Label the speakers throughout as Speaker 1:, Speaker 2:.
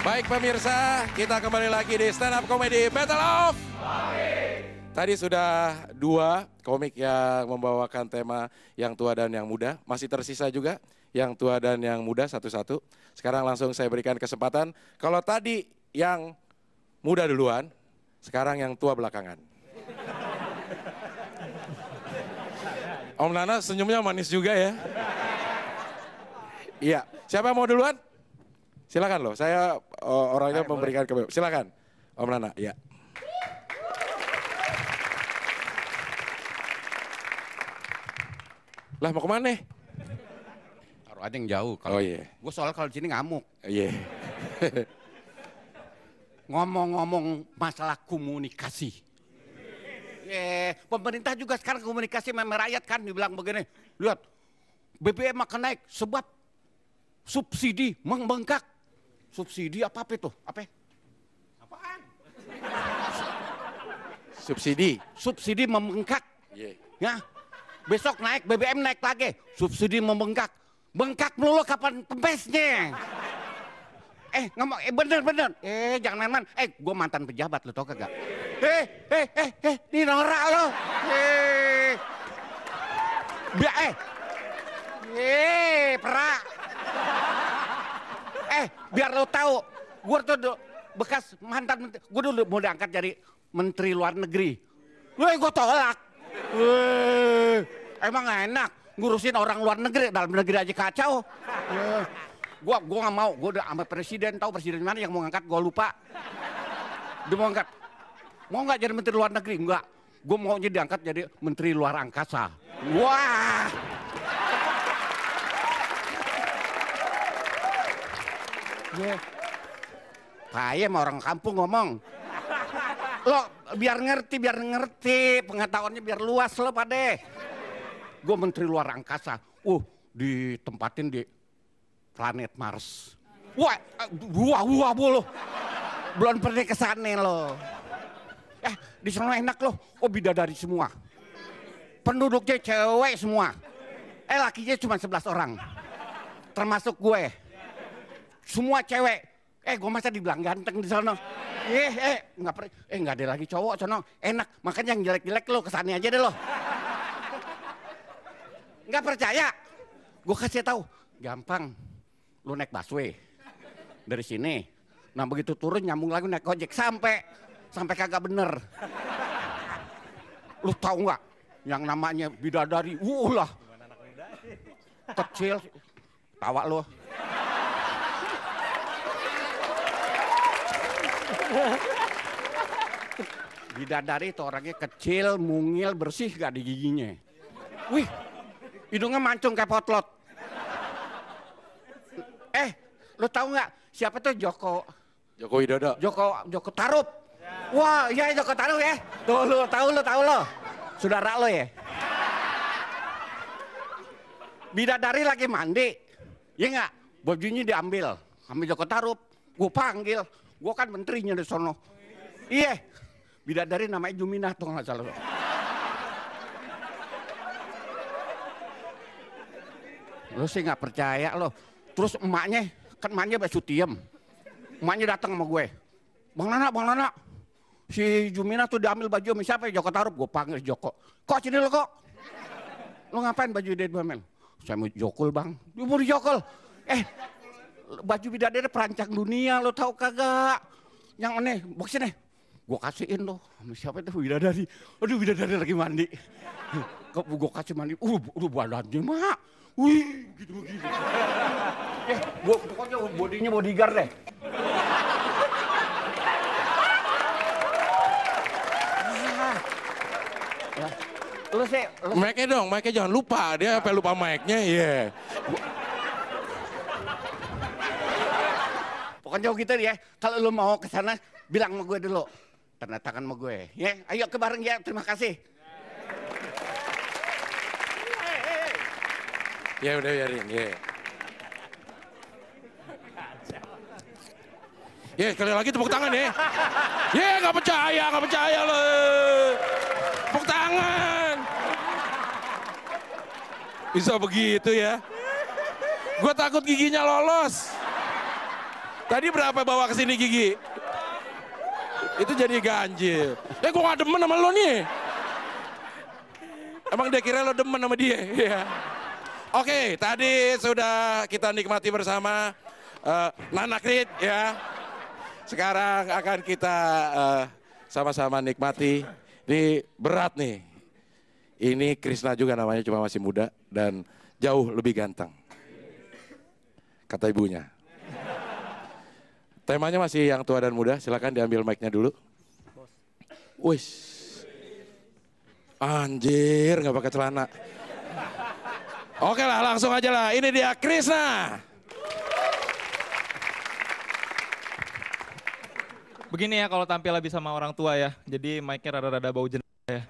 Speaker 1: Baik pemirsa, kita kembali lagi di stand up comedy Battle of Tadi sudah dua komik yang membawakan tema yang tua dan yang muda. Masih tersisa juga yang tua dan yang muda satu-satu. Sekarang langsung saya berikan kesempatan. Kalau tadi yang muda duluan, sekarang yang tua belakangan. Om Nana senyumnya manis juga ya. Iya, siapa yang mau duluan? Silakan loh, saya Eh, orangnya memberikan kebebasan. Silakan, Om Nana. Ya.
Speaker 2: Lah mau kemana? Taruh aja yang jauh. Kalo, oh iya. Yeah. Gue soal kalau di sini ngamuk. Iya. Yeah. Ngomong-ngomong masalah komunikasi. Yeah. Pemerintah juga sekarang komunikasi sama rakyat kan dibilang begini. Lihat, BBM akan naik sebab subsidi membengkak. Subsidi apa apa itu? Apa? Apaan? Subsidi. Subsidi membengkak. Yeah. Ya. Besok naik BBM naik lagi. Subsidi membengkak. Bengkak melulu kapan pempesnya? Eh, ngomong, eh bener-bener. Eh, jangan main-main. Eh, gue mantan pejabat lo tau kagak? Eh, eh, eh, eh, ini norak lo. Eh, Bia, eh, eh, perak. Eh, biar lo tahu, gue tuh bekas mantan menteri. Gue dulu mau diangkat jadi menteri luar negeri. Woi, gue tolak. Weh, emang enak ngurusin orang luar negeri, dalam negeri aja kacau. Gue Gua, gak mau, gue udah sama presiden, tahu presiden mana yang mau ngangkat, gue lupa. Dia mau ngangkat, mau nggak jadi menteri luar negeri? Enggak, gue mau jadi diangkat jadi menteri luar angkasa. Wah. Yeah. Kayak mau orang kampung ngomong. Lo biar ngerti, biar ngerti. Pengetahuannya biar luas lo pade. Gue menteri luar angkasa. Uh, ditempatin di planet Mars. Wah, wah, wah, bolo. Belum pernah kesana lo. Eh, di sana enak loh. Oh, bidadari semua. Penduduknya cewek semua. Eh, lakinya cuma 11 orang. Termasuk gue semua cewek. Eh, gue masa dibilang ganteng di sana. Eh, eh, nggak per, eh nggak ada lagi cowok sana, Enak, makanya yang jelek-jelek lo kesannya aja deh lo. Nggak percaya? Gue kasih tahu, gampang. Lo naik busway dari sini. Nah begitu turun nyambung lagi naik ojek sampai sampai kagak bener. lo tahu nggak yang namanya bidadari? wuh lah, Kecil, tawa lo Bidadari itu orangnya kecil, mungil, bersih gak di giginya. Wih, hidungnya mancung kayak potlot. Eh, lu tahu nggak siapa tuh Joko? Joko Widodo. Joko Joko Tarup. Ya. Wah, iya Joko Tarup ya. Tuh lu tau lu tau lo. Saudara lo ya. Bidadari lagi mandi. Iya nggak? Bajunya diambil. Kami Joko Tarup. Gue panggil. Gue kan menterinya di sono. Iya. Bidadari namanya Juminah tuh nggak salah. Lo sih nggak percaya lo. Terus emaknya, kan emaknya besok Sutiem. Emaknya datang sama gue. Bang nana, Bang nana, Si Jumina tuh diambil baju sama siapa ya? Joko Tarub. Gue panggil Joko. Kok sini lo kok? Lo ngapain baju dia diambil? Saya mau jokul bang. Dia mau jokul, Eh, baju bidadari perancang dunia lo tau kagak? Yang aneh, boxnya nih. Gue kasihin lo, siapa itu bidadari? Aduh bidadari lagi mandi. Gue kasih mandi, uh, udah badannya mak. Wih, gitu gitu Eh, gue pokoknya bodinya bodyguard deh. Ah. Lu sih, lu... Mike
Speaker 1: dong, Mike jangan lupa. Dia
Speaker 2: apa lupa mic-nya, iya. Yeah. Pokoknya gitu ya, kalau lu mau ke sana bilang sama gue dulu. Tanda tangan sama gue. Ya, ayo ke bareng ya. Terima kasih.
Speaker 1: Ya udah biarin, ya. Ya sekali lagi tepuk tangan ya. Ya nggak percaya, nggak percaya lo. Tepuk tangan. Bisa begitu ya. Gue takut giginya lolos. Tadi berapa bawa ke sini gigi? Itu jadi ganjil. Eh gua gak demen sama lo nih. Emang dia kira lo demen sama dia? Iya. Oke, tadi sudah kita nikmati bersama uh, Nana Krit ya. Sekarang akan kita eh, sama-sama uh, nikmati. Ini berat nih. Ini Krisna juga namanya cuma masih muda dan jauh lebih ganteng. Kata ibunya. Temanya masih yang tua dan muda, silakan diambil mic-nya dulu. Wih. Anjir, nggak pakai celana.
Speaker 3: Oke lah, langsung aja lah. Ini dia Krisna. Begini ya kalau tampil lebih sama orang tua ya. Jadi mic-nya rada-rada bau jenazah ya.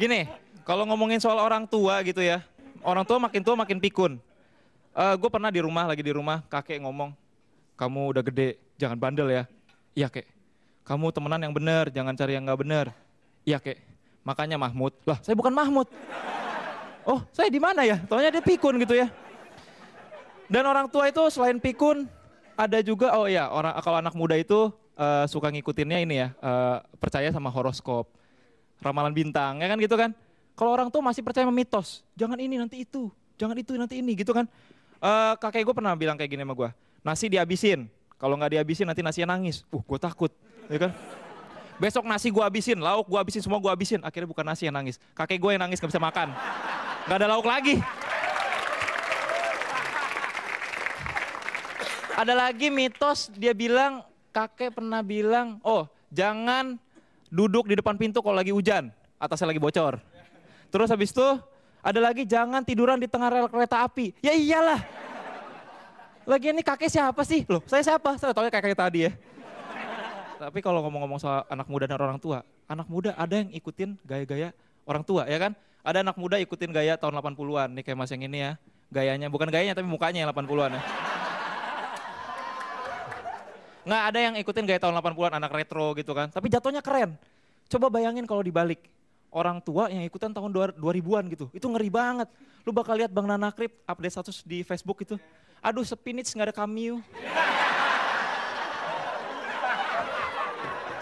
Speaker 3: Gini, kalau ngomongin soal orang tua gitu ya, orang tua makin tua makin pikun. Uh, eh, gue pernah di rumah lagi di rumah kakek ngomong, kamu udah gede, jangan bandel ya. Iya kek. Kamu temenan yang bener, jangan cari yang nggak bener. Iya kek. Makanya Mahmud. Lah, saya bukan Mahmud. Oh, saya di mana ya? Taunya dia pikun gitu ya. Dan orang tua itu selain pikun, ada juga oh iya orang kalau anak muda itu uh, suka ngikutinnya ini ya, uh, percaya sama horoskop, ramalan bintang ya kan gitu kan. Kalau orang tua masih percaya sama mitos, jangan ini nanti itu, jangan itu nanti ini gitu kan. Uh, kakek gue pernah bilang kayak gini sama gue, nasi dihabisin, kalau nggak dihabisin nanti nasinya nangis. Uh, gue takut, ya kan? Besok nasi gue habisin, lauk gue habisin, semua gue habisin. Akhirnya bukan nasi yang nangis, kakek gue yang nangis gak bisa makan. Gak ada lauk lagi. Ada lagi mitos dia bilang kakek pernah bilang, oh jangan duduk di depan pintu kalau lagi hujan, atasnya lagi bocor. Terus habis itu ada lagi jangan tiduran di tengah rel kereta api. Ya iyalah. Lagi ini kakek siapa sih? Loh, saya siapa? Saya tahu kakek tadi ya. Tapi kalau ngomong-ngomong soal anak muda dan orang tua, anak muda ada yang ikutin gaya-gaya orang tua ya kan? Ada anak muda ikutin gaya tahun 80-an nih kayak Mas yang ini ya. Gayanya bukan gayanya tapi mukanya yang 80-an ya. Nggak ada yang ikutin gaya tahun 80-an anak retro gitu kan. Tapi jatuhnya keren. Coba bayangin kalau dibalik orang tua yang ikutan tahun 2000-an gitu. Itu ngeri banget. Lu bakal lihat Bang Nana Krip update status di Facebook itu. Aduh sepinit nggak ada cameo.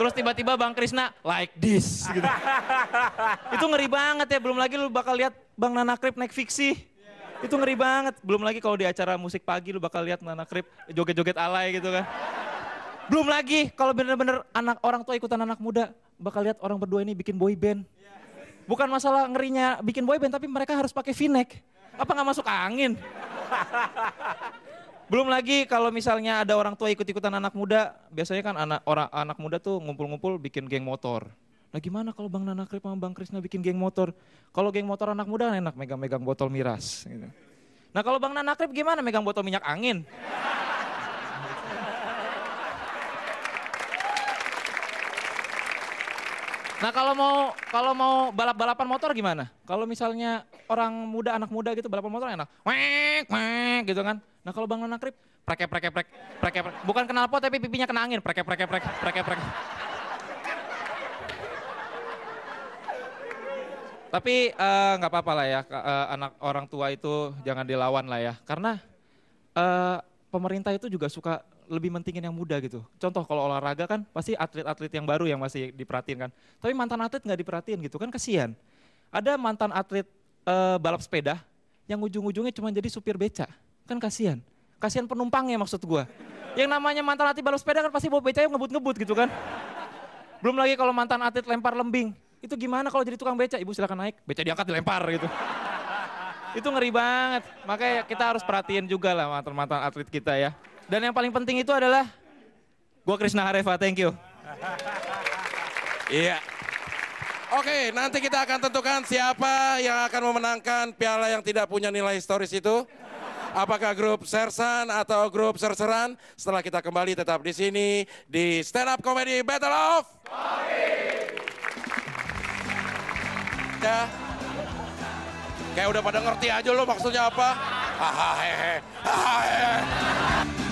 Speaker 3: Terus tiba-tiba Bang Krisna like this gitu. Itu ngeri banget ya, belum lagi lu bakal lihat Bang Nana Krip naik fiksi. Itu ngeri banget. Belum lagi kalau di acara musik pagi lu bakal lihat Nana Krip joget-joget alay gitu kan. Belum lagi kalau bener-bener anak orang tua ikutan anak muda, bakal lihat orang berdua ini bikin boy band. Bukan masalah ngerinya bikin boyband, tapi mereka harus pakai v Apa nggak masuk angin? Belum lagi kalau misalnya ada orang tua ikut-ikutan anak muda, biasanya kan anak orang anak muda tuh ngumpul-ngumpul bikin geng motor. Nah gimana kalau Bang Nana Krip sama Bang Krisna bikin geng motor? Kalau geng motor anak muda enak megang-megang botol miras. Gitu. Nah kalau Bang Nana Krip gimana megang botol minyak angin? Nah kalau mau kalau mau balap-balapan motor gimana? Kalau misalnya orang muda anak muda gitu balapan motor enak, wek wek gitu kan. Nah kalau bang Nakrip prek prek prek prek prek bukan kenal pot tapi pipinya kena angin prek prek prek prek prek. Tapi eh, nggak apa-apa lah ya eh, anak orang tua itu jangan dilawan lah ya karena eh, pemerintah itu juga suka lebih mentingin yang muda gitu. Contoh kalau olahraga kan pasti atlet-atlet yang baru yang masih diperhatiin kan. Tapi mantan atlet nggak diperhatiin gitu kan kasihan. Ada mantan atlet e, balap sepeda yang ujung-ujungnya cuma jadi supir beca. Kan kasihan. Kasihan penumpangnya maksud gue. Yang namanya mantan atlet balap sepeda kan pasti bawa beca yang ngebut-ngebut gitu kan. Belum lagi kalau mantan atlet lempar lembing. Itu gimana kalau jadi tukang beca? Ibu silakan naik. Beca diangkat dilempar gitu itu ngeri banget. Makanya kita harus perhatiin juga lah mantan-mantan atlet kita ya. Dan yang paling penting itu adalah gue Krishna Hareva, thank you. Iya. yeah. Oke, okay, nanti kita akan tentukan siapa yang akan
Speaker 1: memenangkan piala yang tidak punya nilai historis itu. Apakah grup Sersan atau grup Serseran? Setelah kita kembali tetap di sini di Stand Up Comedy Battle of Comedy. Ya. Kayak udah pada ngerti aja lo maksudnya apa. Hahaha.